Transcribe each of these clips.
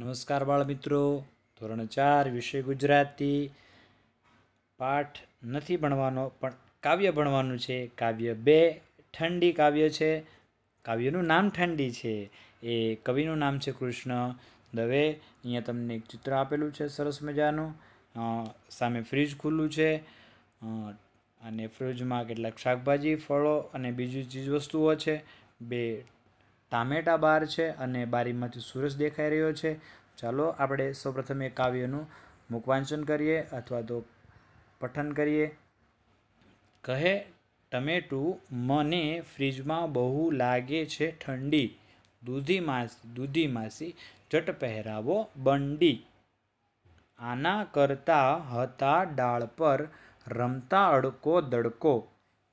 નમસ્કાર બાળ મિત્રો ધોરણ ચાર વિષય ગુજરાતી પાઠ નથી ભણવાનો પણ કાવ્ય ભણવાનું છે કાવ્ય બે ઠંડી કાવ્ય છે કાવ્યનું નામ ઠંડી છે એ કવિનું નામ છે કૃષ્ણ દવે અહીંયા તમને એક ચિત્ર આપેલું છે સરસ મજાનું સામે ફ્રીજ ખુલ્લું છે અને ફ્રીજમાં કેટલાક શાકભાજી ફળો અને બીજી ચીજ વસ્તુઓ છે બે ટામેટા બાર છે અને બારીમાંથી સૂરજ દેખાઈ રહ્યો છે ચાલો આપણે સૌપ્રથમ એ કાવ્યનું મુખવાંચન કરીએ અથવા તો પઠન કરીએ કહે ટમેટું મને ફ્રીજમાં બહુ લાગે છે ઠંડી દૂધી માસી દૂધી માસી જટ પહેરાવો બંડી આના કરતા હતા ડાળ પર રમતા અડકો દડકો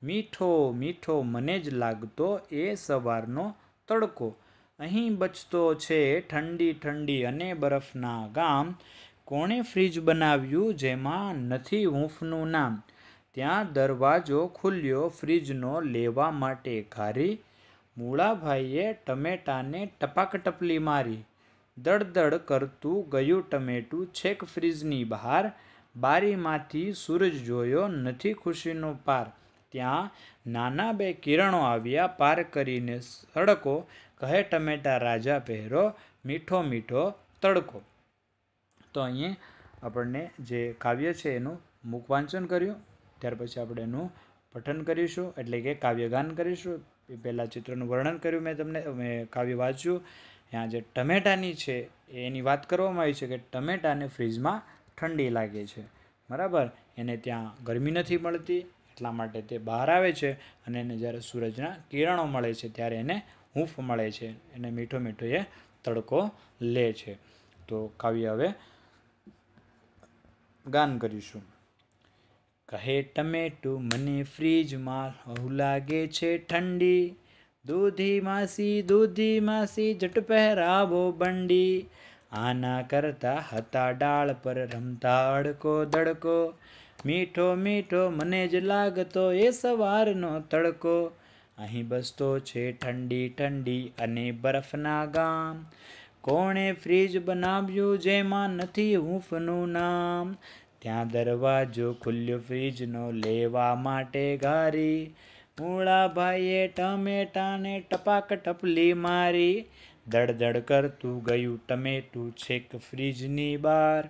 મીઠો મીઠો મને જ લાગતો એ સવારનો તડકો અહીં બચતો છે ઠંડી ઠંડી અને બરફના ગામ કોણે ફ્રીજ બનાવ્યું જેમાં નથી હૂંફનું નામ ત્યાં દરવાજો ખુલ્યો ફ્રીજનો લેવા માટે ઘારી મૂળાભાઈએ ટમેટાને ટપાક ટપલી મારી દળદળ કરતું ગયું ટમેટું છેક ફ્રીજની બહાર બારીમાંથી સૂરજ જોયો નથી ખુશીનો પાર ત્યાં નાના બે કિરણો આવ્યા પાર કરીને સડકો કહે ટમેટા રાજા પહેરો મીઠો મીઠો તડકો તો અહીં આપણને જે કાવ્ય છે એનું મુખ વાંચન કર્યું ત્યાર પછી આપણે એનું પઠન કરીશું એટલે કે કાવ્યગાન કરીશું એ પહેલાં ચિત્રનું વર્ણન કર્યું મેં તમને મેં કાવ્ય વાંચ્યું ત્યાં જે ટમેટાની છે એની વાત કરવામાં આવી છે કે ટમેટાને ફ્રીજમાં ઠંડી લાગે છે બરાબર એને ત્યાં ગરમી નથી મળતી એટલા માટે તે બહાર આવે છે અને એને જ્યારે સૂરજના કિરણો મળે છે ત્યારે એને હૂંફ મળે છે એને મીઠો મીઠો એ તડકો લે છે તો કાવ્ય હવે ગાન કરીશું કહે ટમેટું મને ફ્રીજમાં હું લાગે છે ઠંડી દૂધી માસી દૂધી માસી જટ પહેરાવો બંડી આના કરતા હતા ડાળ પર રમતા અડકો દડકો મીઠો મીઠો મને જ લાગતો એ સવારનો તડકો અહીં બસતો છે ઠંડી ઠંડી અને બરફના ગામ કોણે ફ્રીજ બનાવ્યું જેમાં નથી હૂંફનું નામ ત્યાં દરવાજો ખુલ્યો ફ્રીજનો લેવા માટે ઘારી મૂળાભાઈએ ટમેટાને ટપાક ટપલી મારી દડદડ કરતું ગયું ટમેટું છેક ફ્રીજની બહાર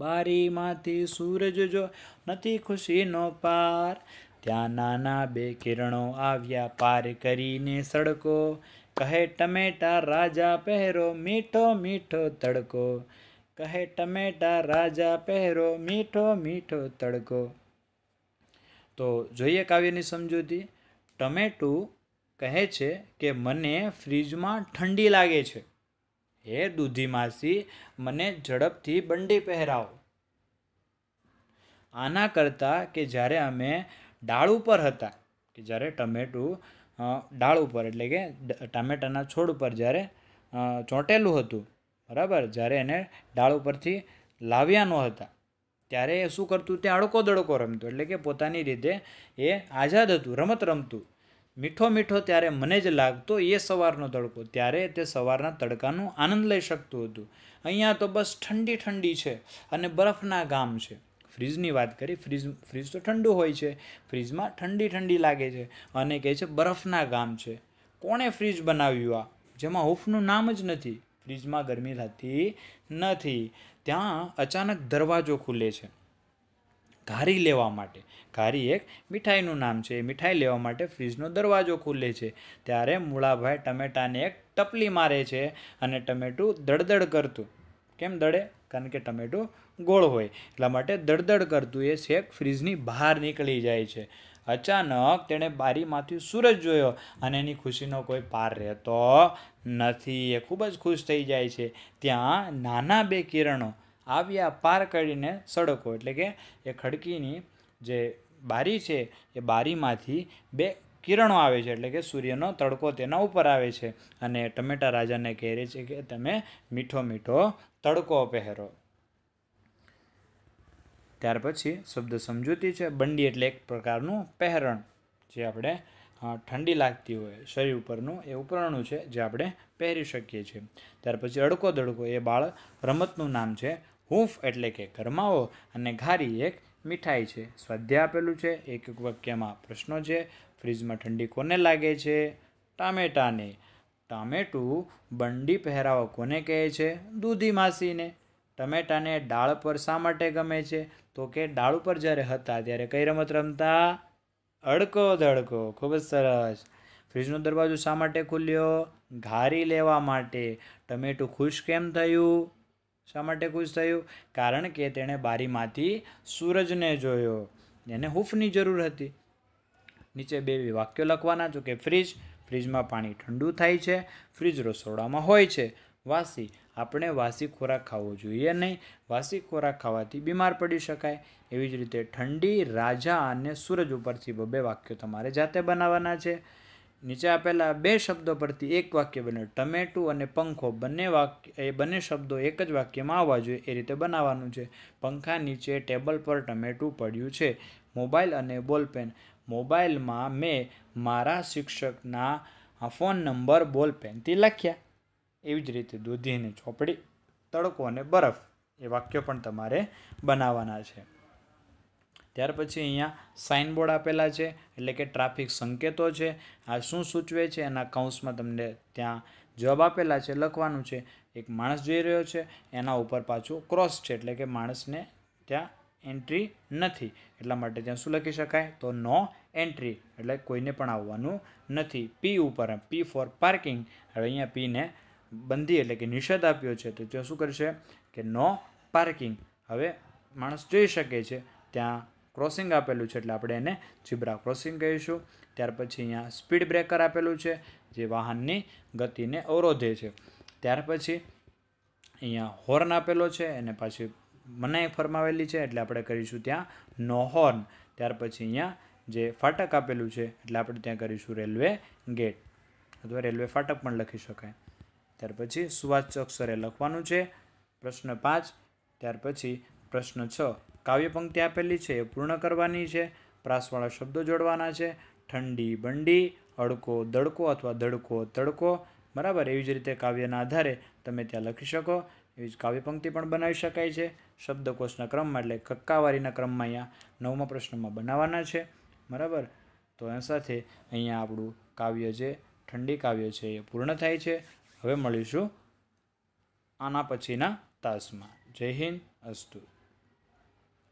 બારીમાંથી સૂરજ જો નથી ખુશીનો પાર ત્યાં નાના બે કિરણો આવ્યા પાર કરીને સડકો કહે ટમેટા રાજા પહેરો મીઠો મીઠો તડકો કહે ટમેટા રાજા પહેરો મીઠો મીઠો તડકો તો જોઈએ કાવ્યની સમજૂતી ટમેટું કહે છે કે મને ફ્રીજમાં ઠંડી લાગે છે હે દૂધી માસી મને ઝડપથી બંડી પહેરાવો આના કરતાં કે જ્યારે અમે ડાળ ઉપર હતા કે જ્યારે ટમેટું ડાળ ઉપર એટલે કે ટામેટાના છોડ ઉપર જ્યારે ચોંટેલું હતું બરાબર જ્યારે એને ડાળ ઉપરથી લાવ્યા હતા ત્યારે એ શું કરતું તે અડકો દડકો રમતું એટલે કે પોતાની રીતે એ આઝાદ હતું રમત રમતું મીઠો મીઠો ત્યારે મને જ લાગતો એ સવારનો તડકો ત્યારે તે સવારના તડકાનો આનંદ લઈ શકતું હતું અહીંયા તો બસ ઠંડી ઠંડી છે અને બરફના ગામ છે ફ્રીજની વાત કરી ફ્રીજ ફ્રીજ તો ઠંડુ હોય છે ફ્રીજમાં ઠંડી ઠંડી લાગે છે અને કહે છે બરફના ગામ છે કોણે ફ્રીજ બનાવ્યું આ જેમાં હૂફનું નામ જ નથી ફ્રીજમાં ગરમી થતી નથી ત્યાં અચાનક દરવાજો ખુલે છે ઘારી લેવા માટે ઘારી એક મીઠાઈનું નામ છે એ મીઠાઈ લેવા માટે ફ્રીજનો દરવાજો ખુલે છે ત્યારે મૂળાભાઈ ટમેટાને એક ટપલી મારે છે અને ટમેટું દડદડ કરતું કેમ દડે કારણ કે ટમેટું ગોળ હોય એટલા માટે દડદડ કરતું એ શેક ફ્રીજની બહાર નીકળી જાય છે અચાનક તેણે બારીમાંથી સૂરજ જોયો અને એની ખુશીનો કોઈ પાર રહેતો નથી એ ખૂબ જ ખુશ થઈ જાય છે ત્યાં નાના બે કિરણો આવ્યા પાર કરીને સડકો એટલે કે એ ખડકીની જે બારી છે એ બારીમાંથી બે કિરણો આવે છે એટલે કે સૂર્યનો તડકો તેના ઉપર આવે છે અને ટમેટા રાજાને કહે છે કે તમે મીઠો મીઠો તડકો પહેરો ત્યાર પછી શબ્દ સમજૂતી છે બંડી એટલે એક પ્રકારનું પહેરણ જે આપણે ઠંડી લાગતી હોય શરીર ઉપરનું એ ઉપરણું છે જે આપણે પહેરી શકીએ છીએ ત્યાર પછી અડકો દડકો એ બાળ રમતનું નામ છે હૂંફ એટલે કે ગરમાવો અને ઘારી એક મીઠાઈ છે સ્વાધ્યાય આપેલું છે એક એક વાક્યમાં પ્રશ્નો છે ફ્રીજમાં ઠંડી કોને લાગે છે ટામેટાને ટામેટું બંડી પહેરાવો કોને કહે છે દૂધી માસીને ટમેટાને ડાળ પર શા માટે ગમે છે તો કે ડાળ ઉપર જ્યારે હતા ત્યારે કઈ રમત રમતા અડકો ધડકો ખૂબ જ સરસ ફ્રીજનો દરવાજો શા માટે ખુલ્યો ઘારી લેવા માટે ટમેટું ખુશ કેમ થયું શા માટે ખુશ થયું કારણ કે તેણે બારીમાંથી સૂરજને જોયો એને હૂફની જરૂર હતી નીચે બે વાક્યો લખવાના જો કે ફ્રીજ ફ્રીજમાં પાણી ઠંડુ થાય છે ફ્રીજ રસોડામાં હોય છે વાસી આપણે વાસી ખોરાક ખાવો જોઈએ નહીં વાસી ખોરાક ખાવાથી બીમાર પડી શકાય એવી જ રીતે ઠંડી રાજા અને સૂરજ ઉપરથી બબે વાક્યો તમારે જાતે બનાવવાના છે નીચે આપેલા બે શબ્દો પરથી એક વાક્ય બન્યું ટમેટું અને પંખો બંને વાક્ય એ બંને શબ્દો એક જ વાક્યમાં આવવા જોઈએ એ રીતે બનાવવાનું છે પંખા નીચે ટેબલ પર ટમેટું પડ્યું છે મોબાઈલ અને બોલપેન મોબાઈલમાં મેં મારા શિક્ષકના ફોન નંબર બોલપેનથી લખ્યા એવી જ રીતે દૂધી ચોપડી તડકો અને બરફ એ વાક્યો પણ તમારે બનાવવાના છે ત્યાર પછી અહીંયા સાઇનબોર્ડ આપેલા છે એટલે કે ટ્રાફિક સંકેતો છે આ શું સૂચવે છે એના કૌંસમાં તમને ત્યાં જવાબ આપેલા છે લખવાનું છે એક માણસ જઈ રહ્યો છે એના ઉપર પાછું ક્રોસ છે એટલે કે માણસને ત્યાં એન્ટ્રી નથી એટલા માટે ત્યાં શું લખી શકાય તો નો એન્ટ્રી એટલે કોઈને પણ આવવાનું નથી પી ઉપર પી ફોર પાર્કિંગ હવે અહીંયા પીને બંધી એટલે કે નિષેધ આપ્યો છે તો ત્યાં શું કરશે કે નો પાર્કિંગ હવે માણસ જોઈ શકે છે ત્યાં ક્રોસિંગ આપેલું છે એટલે આપણે એને ઝીબ્રા ક્રોસિંગ કહીશું ત્યાર પછી અહીંયા સ્પીડ બ્રેકર આપેલું છે જે વાહનની ગતિને અવરોધે છે ત્યાર પછી અહીંયા હોર્ન આપેલો છે એને પાછી મનાઈ ફરમાવેલી છે એટલે આપણે કરીશું ત્યાં નો હોર્ન ત્યાર પછી અહીંયા જે ફાટક આપેલું છે એટલે આપણે ત્યાં કરીશું રેલવે ગેટ અથવા રેલવે ફાટક પણ લખી શકાય ત્યાર પછી સુવાચ્ય અક્ષરે લખવાનું છે પ્રશ્ન પાંચ ત્યાર પછી પ્રશ્ન છ કાવ્ય પંક્તિ આપેલી છે એ પૂર્ણ કરવાની છે પ્રાસવાળા શબ્દો જોડવાના છે ઠંડી બંડી અડકો દડકો અથવા ધડકો તડકો બરાબર એવી જ રીતે કાવ્યના આધારે તમે ત્યાં લખી શકો એવી જ કાવ્ય પંક્તિ પણ બનાવી શકાય છે શબ્દકોશના ક્રમમાં એટલે કક્કાવારીના ક્રમમાં અહીંયા નવમા પ્રશ્નમાં બનાવવાના છે બરાબર તો એ સાથે અહીંયા આપણું કાવ્ય જે ઠંડી કાવ્ય છે એ પૂર્ણ થાય છે હવે મળીશું આના પછીના તાસમાં જય હિન્દ અસ્તુ